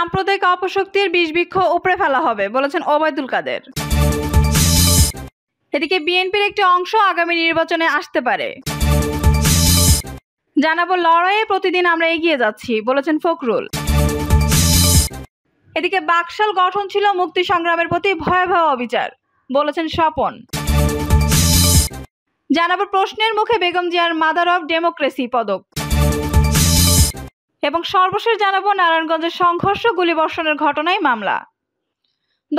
সাম্প্রদায়িক অপশক্তির বিষবৃক্ষ উপড়ে ফেলা হবে বলেছেন ওবায়দুল কাদের এদিকে বিএনপির একটি অংশ আগামী নির্বাচনে আসতে পারে জানাবো লড়াইয়ে প্রতিদিন আমরা এগিয়ে যাচ্ছি বলেছেন ফখরুল এদিকে বাকশাল গঠন ছিল মুক্তি সংগ্রামের প্রতি ভয়াবহ অবিচার বলেছেন স্বপন জানাবো প্রশ্নের মুখে বেগম জিয়ার মাদার অফ ডেমোক্রেসি পদক এবং সর্বশেষ জানাবো নারায়ণগঞ্জের সংঘর্ষ গুলিবর্ষণের ঘটনায় মামলা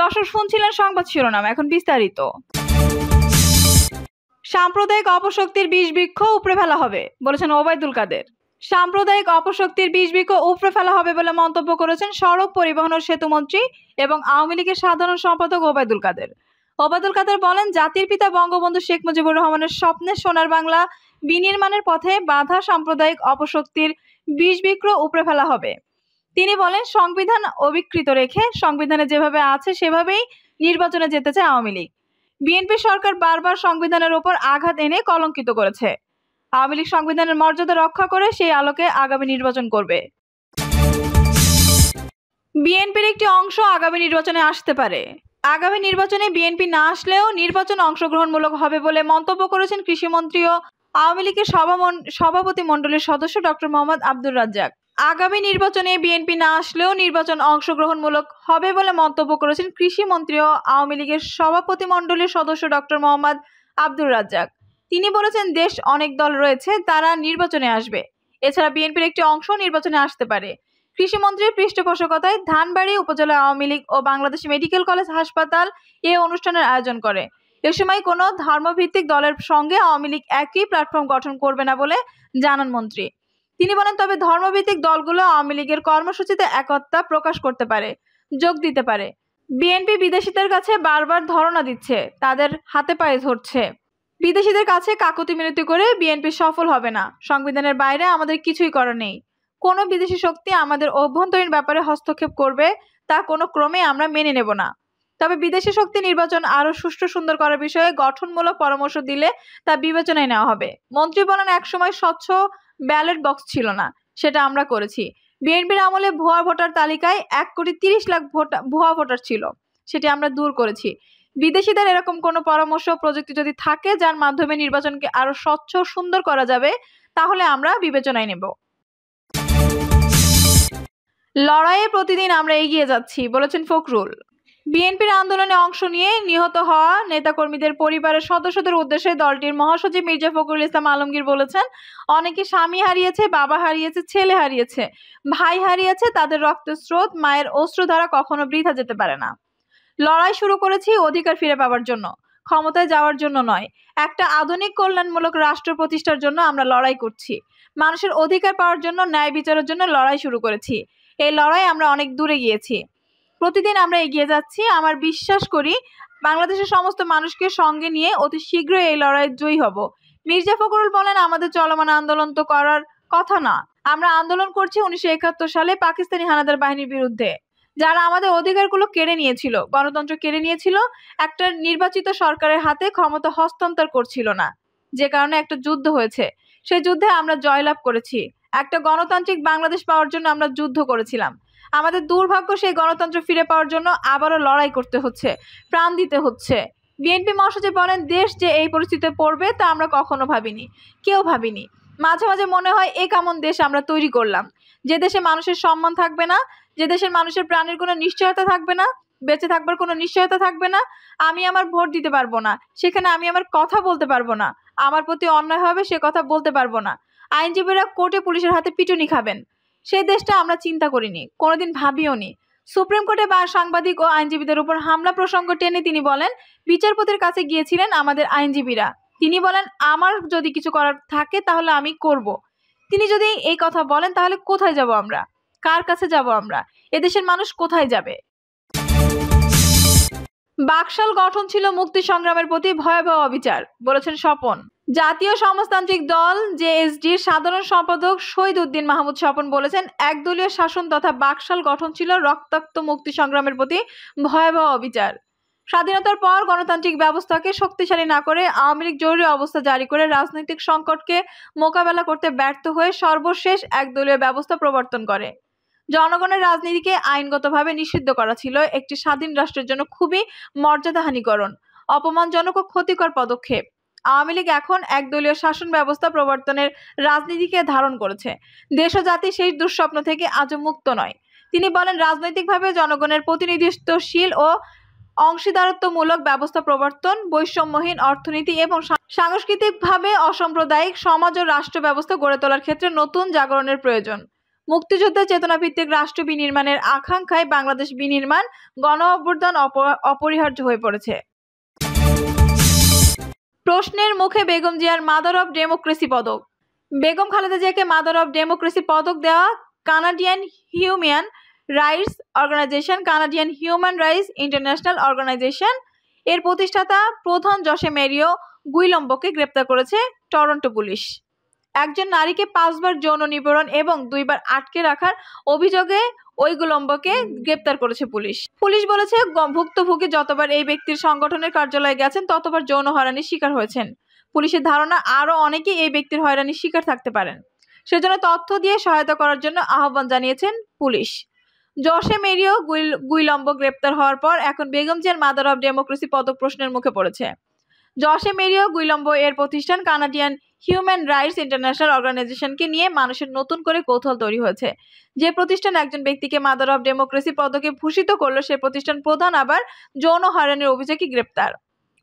দর্শক শুনছিলেন সংবাদ শিরোনাম এখন বিস্তারিত সাম্প্রদায়িক অপশক্তির বিষ বৃক্ষ উপড়ে ফেলা হবে বলেছেন ওবায়দুল কাদের সাম্প্রদায়িক অপশক্তির বিষ বৃক্ষ উপড়ে ফেলা হবে বলে মন্তব্য করেছেন সড়ক পরিবহন ও সেতু মন্ত্রী এবং আওয়ামী লীগের সাধারণ সম্পাদক ওবায়দুল কাদের ওবায়দুল কাদের বলেন জাতির পিতা বঙ্গবন্ধু শেখ মুজিবুর রহমানের স্বপ্নের সোনার বাংলা বিনির্মাণের পথে বাধা সাম্প্রদায়িক অপশক্তির বিষ বিক্র উপরে ফেলা হবে তিনি বলেন সংবিধান অবিকৃত রেখে সংবিধানে যেভাবে আছে সেভাবেই নির্বাচনে যেতে চায় আওয়ামী লীগ বিএনপি সরকার বারবার সংবিধানের ওপর আঘাত এনে কলঙ্কিত করেছে আওয়ামী লীগ সংবিধানের মর্যাদা রক্ষা করে সেই আলোকে আগামী নির্বাচন করবে বিএনপির একটি অংশ আগামী নির্বাচনে আসতে পারে আগামী নির্বাচনে বিএনপি না আসলেও নির্বাচন অংশগ্রহণমূলক হবে বলে মন্তব্য করেছেন কৃষিমন্ত্রী ও আওয়ামী লীগের সভাপতি মন্ডলের সদস্য ডক্টর মোহাম্মদ আব্দুর রাজ্জাক আগামী নির্বাচনে বিএনপি না আসলেও নির্বাচন অংশগ্রহণমূলক হবে বলে মন্তব্য করেছেন কৃষি মন্ত্রী ও আওয়ামী লীগের সভাপতি মন্ডলের সদস্য ডক্টর মোহাম্মদ আব্দুর রাজ্জাক তিনি বলেছেন দেশ অনেক দল রয়েছে তারা নির্বাচনে আসবে এছাড়া বিএনপির একটি অংশ নির্বাচনে আসতে পারে কৃষিমন্ত্রীর পৃষ্ঠপোষকতায় ধানবাড়ি উপজেলা আওয়ামী লীগ ও বাংলাদেশ মেডিকেল কলেজ হাসপাতাল এ অনুষ্ঠানের আয়োজন করে এ সময় কোনো ধর্মভিত্তিক দলের সঙ্গে আওয়ামী লীগ একই প্ল্যাটফর্ম গঠন করবে না বলে জানান মন্ত্রী তিনি বলেন তবে ধর্মভিত্তিক দলগুলো আওয়ামী লীগের কর্মসূচিতে একত্রা প্রকাশ করতে পারে যোগ দিতে পারে বিএনপি বিদেশিদের কাছে বারবার ধরনা দিচ্ছে তাদের হাতে পায়ে ধরছে বিদেশিদের কাছে কাকুতি মিনতি করে বিএনপি সফল হবে না সংবিধানের বাইরে আমাদের কিছুই করা নেই কোনো বিদেশি শক্তি আমাদের অভ্যন্তরীণ ব্যাপারে হস্তক্ষেপ করবে তা কোনো ক্রমে আমরা মেনে নেব না তবে বিদেশি শক্তি নির্বাচন আরও সুষ্ঠু সুন্দর করার বিষয়ে গঠনমূলক পরামর্শ দিলে তা বিবেচনায় নেওয়া হবে মন্ত্রী বলেন একসময় স্বচ্ছ ব্যালট বক্স ছিল না সেটা আমরা করেছি বিএনপির আমলে ভুয়া ভোটার তালিকায় এক কোটি তিরিশ লাখ ভুয়া ভোটার ছিল সেটি আমরা দূর করেছি বিদেশিদের এরকম কোনো পরামর্শ প্রযুক্তি যদি থাকে যার মাধ্যমে নির্বাচনকে আরো স্বচ্ছ সুন্দর করা যাবে তাহলে আমরা বিবেচনায় নেব লড়াইয়ে প্রতিদিন আমরা এগিয়ে যাচ্ছি বলেছেন ফখরুল বিএনপির আন্দোলনে অংশ নিয়ে নিহত হওয়া নেতাকর্মীদের পরিবারের সদস্যদের উদ্দেশ্যে দলটির মহাসচিব মির্জা ফখরুল ইসলাম আলমগীর বলেছেন অনেকে স্বামী হারিয়েছে বাবা হারিয়েছে ছেলে হারিয়েছে ভাই হারিয়েছে তাদের রক্তের স্রোত মায়ের দ্বারা কখনো বৃথা যেতে পারে না লড়াই শুরু করেছি অধিকার ফিরে পাওয়ার জন্য ক্ষমতায় যাওয়ার জন্য নয় একটা আধুনিক কল্যাণমূলক রাষ্ট্র প্রতিষ্ঠার জন্য আমরা লড়াই করছি মানুষের অধিকার পাওয়ার জন্য ন্যায় বিচারের জন্য লড়াই শুরু করেছি এই লড়াই আমরা অনেক দূরে গিয়েছি প্রতিদিন আমরা এগিয়ে যাচ্ছি আমার বিশ্বাস করি বাংলাদেশের সমস্ত মানুষকে সঙ্গে নিয়ে অতি শীঘ্রই এই লড়াই জয়ী হব মির্জা ফখরুল বলেন আমাদের চলমান আন্দোলন তো করার কথা না আমরা আন্দোলন করছি উনিশশো সালে পাকিস্তানি হানাদার বাহিনীর বিরুদ্ধে যারা আমাদের অধিকারগুলো কেড়ে নিয়েছিল গণতন্ত্র কেড়ে নিয়েছিল একটা নির্বাচিত সরকারের হাতে ক্ষমতা হস্তান্তর করছিল না যে কারণে একটা যুদ্ধ হয়েছে সেই যুদ্ধে আমরা জয়লাভ করেছি একটা গণতান্ত্রিক বাংলাদেশ পাওয়ার জন্য আমরা যুদ্ধ করেছিলাম আমাদের দুর্ভাগ্য সেই গণতন্ত্র ফিরে পাওয়ার জন্য আবারও লড়াই করতে হচ্ছে প্রাণ দিতে হচ্ছে বিএনপি মহাসচিব বলেন দেশ যে এই পরিস্থিতিতে পড়বে তা আমরা কখনো ভাবিনি কেউ ভাবিনি মাঝে মাঝে মনে হয় এ কেমন দেশ আমরা তৈরি করলাম যে দেশে মানুষের সম্মান থাকবে না যে দেশের মানুষের প্রাণের কোনো নিশ্চয়তা থাকবে না বেঁচে থাকবার কোনো নিশ্চয়তা থাকবে না আমি আমার ভোট দিতে পারবো না সেখানে আমি আমার কথা বলতে পারবো না আমার প্রতি অন্যায় হবে সে কথা বলতে পারবো না আইনজীবীরা কোর্টে পুলিশের হাতে পিটুনি খাবেন সেই দেশটা আমরা চিন্তা করিনি কোনোদিন ভাবিও নি সুপ্রিম কোর্টে বা সাংবাদিক ও আইনজীবীদের উপর হামলা প্রসঙ্গ টেনে তিনি বলেন বিচারপতির কাছে গিয়েছিলেন আমাদের আইনজীবীরা তিনি বলেন আমার যদি কিছু করার থাকে তাহলে আমি করব। তিনি যদি এই কথা বলেন তাহলে কোথায় যাব আমরা কার কাছে যাব আমরা এদেশের মানুষ কোথায় যাবে বাকশাল গঠন ছিল মুক্তি সংগ্রামের প্রতি ভয়াবহ অবিচার বলেছেন স্বপন জাতীয় সমাজতান্ত্রিক দল জেএসডির সাধারণ সম্পাদক শহীদ উদ্দিন মাহমুদ স্বপন বলেছেন একদলীয় শাসন তথা বাকশাল গঠন ছিল রক্তাক্ত মুক্তি সংগ্রামের প্রতি ভয়াবহ অবিচার স্বাধীনতার পর গণতান্ত্রিক ব্যবস্থাকে শক্তিশালী না করে আওয়ামী লীগ জরুরি অবস্থা জারি করে রাজনৈতিক সংকটকে মোকাবেলা করতে ব্যর্থ হয়ে সর্বশেষ একদলীয় ব্যবস্থা প্রবর্তন করে জনগণের রাজনীতিকে আইনগতভাবে নিষিদ্ধ করা ছিল একটি স্বাধীন রাষ্ট্রের জন্য খুবই মর্যাদাহানিকরণ অপমানজনক ও ক্ষতিকর পদক্ষেপ আওয়ামী লীগ এখন একদলীয় শাসন ব্যবস্থা প্রবর্তনের রাজনীতিকে ধারণ করেছে দেশ ও জাতি সেই দুঃস্বপ্ন থেকে আজও মুক্ত নয় তিনি বলেন রাজনৈতিকভাবে জনগণের প্রতিনিধিত্বশীল ও অংশীদারত্বমূলক ব্যবস্থা প্রবর্তন বৈষম্যহীন অর্থনীতি এবং সাংস্কৃতিকভাবে অসাম্প্রদায়িক সমাজ ও রাষ্ট্র ব্যবস্থা গড়ে তোলার ক্ষেত্রে নতুন জাগরণের প্রয়োজন মুক্তিযুদ্ধের চেতনাভিত্তিক রাষ্ট্র বিনির্মাণের আকাঙ্ক্ষায় বাংলাদেশ বিনির্মাণ গণ অভ্যুত্থান অপরিহার্য হয়ে পড়েছে প্রশ্নের মুখে বেগম জিয়ার মাদার অব ডেমোক্রেসি পদক বেগম খালেদা জিয়াকে মাদার অব ডেমোক্রেসি পদক দেওয়া Canadian human rights organisation Canadian human rights international organisation এর প্রতিষ্ঠাতা প্রধান জসে মেরিও গুইলম্বকে গ্রেপ্তার করেছে টরন্টো পুলিশ একজন নারীকে পাঁচবার যৌন নিপীড়ন এবং দুইবার আটকে রাখার অভিযোগে ওই গুলম্বকে গ্রেপ্তার করেছে পুলিশ পুলিশ বলেছে ভুক্তভোগী যতবার এই ব্যক্তির সংগঠনের কার্যালয়ে গেছেন ততবার যৌন হয়রানির শিকার হয়েছেন পুলিশের ধারণা আরও অনেকেই এই ব্যক্তির হয়রানির শিকার থাকতে পারেন সেজন্য তথ্য দিয়ে সহায়তা করার জন্য আহ্বান জানিয়েছেন পুলিশ জশে মেরিও গুইলম্ব গ্রেপ্তার হওয়ার পর এখন বেগম জিয়ার মাদার অব ডেমোক্রেসি পদক প্রশ্নের মুখে পড়েছে জশে মেরিও গুইলম্ব এর প্রতিষ্ঠান কানাডিয়ান হিউম্যান রাইটস ইন্টারন্যাশনাল অর্গানাইজেশনকে নিয়ে মানুষের নতুন করে কৌতূহল তৈরি হয়েছে যে প্রতিষ্ঠান একজন ব্যক্তিকে মাদার অফ ডেমোক্রেসি পদকে ভূষিত করলো সে প্রতিষ্ঠান প্রধান আবার যৌন হয়রানির অভিযোগে গ্রেপ্তার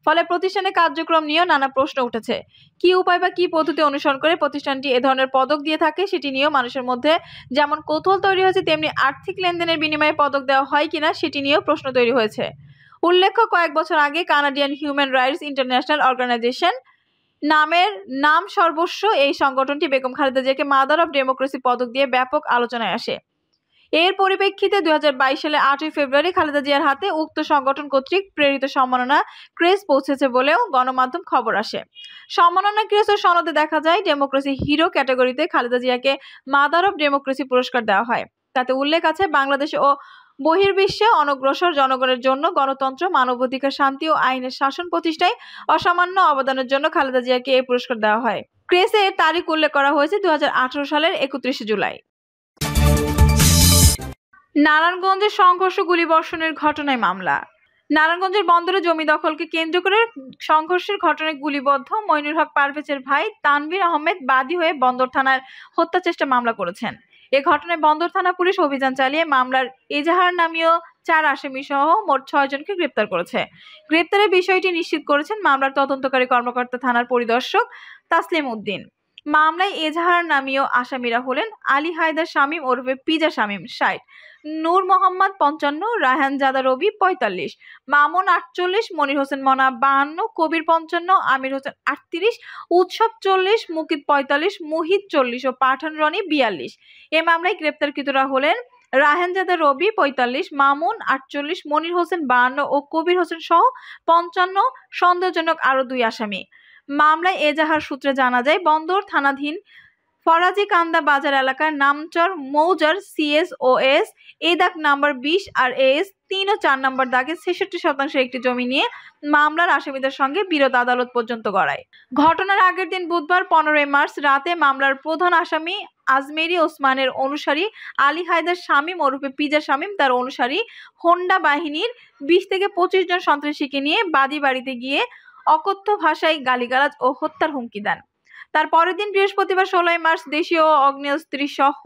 ফলে প্রতিষ্ঠানের কার্যক্রম নিয়েও নানা প্রশ্ন উঠেছে কি উপায় বা কি পদ্ধতি অনুসরণ করে প্রতিষ্ঠানটি এ ধরনের পদক দিয়ে থাকে সেটি নিয়েও মানুষের মধ্যে যেমন কৌতূহল তৈরি হয়েছে তেমনি আর্থিক লেনদেনের বিনিময়ে পদক দেওয়া হয় কিনা সেটি নিয়েও প্রশ্ন তৈরি হয়েছে উল্লেখ্য কয়েক বছর আগে Canadian human rights international organisation নামের নাম সর্বস্ব এই সংগঠনটি বেগম খালেদা জিয়াকে মাদার অব ডেমোক্রেসি পদক দিয়ে ব্যাপক আলোচনায় আসে এর পরিপ্রেক্ষিতে দুই সালে আটই ফেব্রুয়ারি খালেদা জিয়ার হাতে উক্ত সংগঠন কর্তৃক প্রেরিত সম্মাননা ক্রেস পৌঁছেছে বলেও গণমাধ্যম খবর আসে সম্মাননা ক্রেস ও সনদে দেখা যায় ডেমোক্রেসি হিরো ক্যাটাগরিতে খালেদা জিয়াকে মাদার অব ডেমোক্রেসি পুরস্কার দেওয়া হয় তাতে উল্লেখ আছে বাংলাদেশ ও বহির্বিশ্বে অনগ্রসর জনগণের জন্য গণতন্ত্র মানবাধিকার শান্তি ও আইনের শাসন প্রতিষ্ঠায় অসামান্য অবদানের জন্য খালেদা জিয়াকে এই পুরস্কার দেওয়া হয় ক্রেসে এর তারিখ উল্লেখ করা হয়েছে দু সালের একত্রিশে জুলাই নারায়ণগঞ্জের সংঘর্ষ গুলিবর্ষণের ঘটনায় মামলা নারায়ণগঞ্জের বন্দরে জমি দখলকে কেন্দ্র করে সংঘর্ষের ঘটনায় গুলিবদ্ধ মইনুল হক পারভেজের ভাই তানভীর আহমেদ বাদী হয়ে বন্দর থানার হত্যা চেষ্টা মামলা করেছেন এ ঘটনায় বন্দর থানা পুলিশ অভিযান চালিয়ে মামলার এজাহার নামীয় চার আসামি সহ মোট ছয় জনকে গ্রেপ্তার করেছে গ্রেপ্তারের বিষয়টি নিশ্চিত করেছেন মামলার তদন্তকারী কর্মকর্তা থানার পরিদর্শক তাসলিম উদ্দিন মামলায় এজাহার নামীয় আসামিরা হলেন আলী হায়দার শামীম ওরফে পিজা শামীম ষাট নূর মোহাম্মদ পঞ্চান্ন রায়হান জাদা রবি পঁয়তাল্লিশ মামুন আটচল্লিশ মনির হোসেন মনা বাহান্ন কবির পঞ্চান্ন আমির হোসেন আটত্রিশ উৎসব চল্লিশ মুকিত পঁয়তাল্লিশ মুহিত চল্লিশ ও পাঠান রনি বিয়াল্লিশ এ মামলায় গ্রেপ্তারকৃতরা হলেন রাহেনজাদা রবি পঁয়তাল্লিশ মামুন আটচল্লিশ মনির হোসেন বাহান্ন ও কবির হোসেন সহ পঞ্চান্ন সন্দেহজনক আরও দুই আসামি মামলায় এজাহার সূত্রে জানা যায় বন্দর থানাধীন ফরাজিকান্দা বাজার এলাকার নামচর মৌজার সিএসওএস এ দাগ নাম্বার বিশ আর এস তিন ও চার নম্বর দাগে ছেষট্টি শতাংশের একটি জমি নিয়ে মামলার আসামিদের সঙ্গে বিরোধ আদালত পর্যন্ত গড়ায় ঘটনার আগের দিন বুধবার পনেরোই মার্চ রাতে মামলার প্রধান আসামি আজমেরি ওসমানের অনুসারী আলী হায়দার শামীম ওরূপে পিজা শামীম তার অনুসারী হোন্ডা বাহিনীর বিশ থেকে পঁচিশ জন সন্ত্রাসীকে নিয়ে বাদী বাড়িতে গিয়ে অকথ্য ভাষায় গালিগালাজ ও হত্যার হুমকি দেন তার পরের দিন বৃহস্পতিবার ষোলোই মার্চ দেশীয় অগ্নেয়স্ত্রী সহ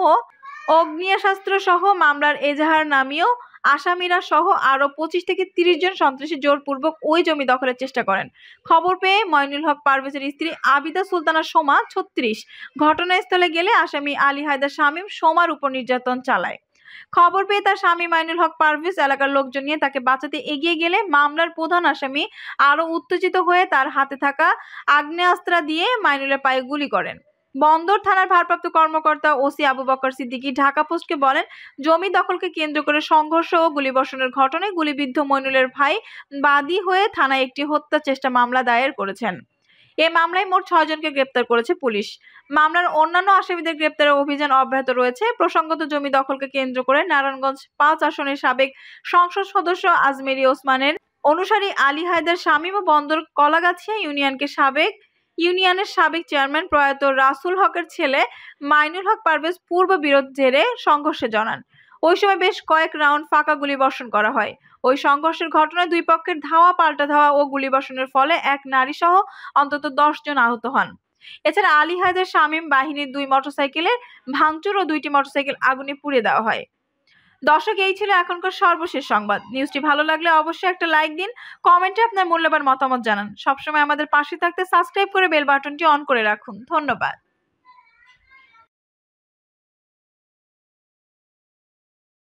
অগ্নিয়াশাস্ত্র সহ মামলার এজাহার নামিয়েও আসামিরা সহ আরও পঁচিশ থেকে তিরিশ জন সন্ত্রাসী জোরপূর্বক ওই জমি দখলের চেষ্টা করেন খবর পেয়ে ময়নুল হক পারভেজের স্ত্রী আবিদা সুলতানা সোমা ছত্রিশ ঘটনাস্থলে গেলে আসামি আলী হায়দার শামীম সোমার উপর নির্যাতন চালায় খবর পেয়ে তার স্বামী মাইনুল হক পারভেজ এলাকার লোকজন নিয়ে তাকে বাঁচাতে এগিয়ে গেলে মামলার প্রধান আসামি আরও উত্তেজিত হয়ে তার হাতে থাকা আগ্নেয়াস্ত্র দিয়ে মাইনুলের পায়ে গুলি করেন বন্দর থানার ভারপ্রাপ্ত কর্মকর্তা ওসি আবু বকর সিদ্দিকি ঢাকা পোস্টকে বলেন জমি দখলকে কেন্দ্র করে সংঘর্ষ ও গুলিবর্ষণের ঘটনায় গুলিবিদ্ধ মইনুলের ভাই বাদী হয়ে থানায় একটি হত্যা চেষ্টা মামলা দায়ের করেছেন এ মামলায় মোট ছয়জনকে গ্রেপ্তার করেছে পুলিশ মামলার অন্যান্য আসামিদের গ্রেপ্তারের অভিযান অব্যাহত রয়েছে প্রসঙ্গত জমি দখলকে কেন্দ্র করে নারায়ণগঞ্জ পাঁচ আসনের সাবেক সংসদ সদস্য আজমেরি ওসমানের অনুসারী আলী হায়দার শামীম ও বন্দর কলাগাছিয়া ইউনিয়নকে সাবেক ইউনিয়নের সাবেক চেয়ারম্যান প্রয়াত রাসুল হকের ছেলে মাইনুল হক পারভেজ পূর্ব বিরোধ জেরে সংঘর্ষে জানান ওই সময় বেশ কয়েক রাউন্ড ফাঁকা গুলি বর্ষণ করা হয় ওই সংঘর্ষের ঘটনায় দুই পক্ষের ধাওয়া পাল্টা ধাওয়া ও গুলিবর্ষণের ফলে এক নারী সহ অন্তত দশ জন আহত হন এছাড়া আলী হায়দের শামীম বাহিনীর দুই মোটরসাইকেলে ভাঙচুর ও দুইটি মোটরসাইকেল আগুনে পুড়ে দেওয়া হয় দর্শক এই ছিল এখনকার সর্বশেষ সংবাদ নিউজটি ভালো লাগলে অবশ্যই একটা লাইক দিন কমেন্টে আপনার মূল্যবান মতামত জানান সবসময় আমাদের পাশে থাকতে সাবস্ক্রাইব করে বেল বাটনটি অন করে রাখুন ধন্যবাদ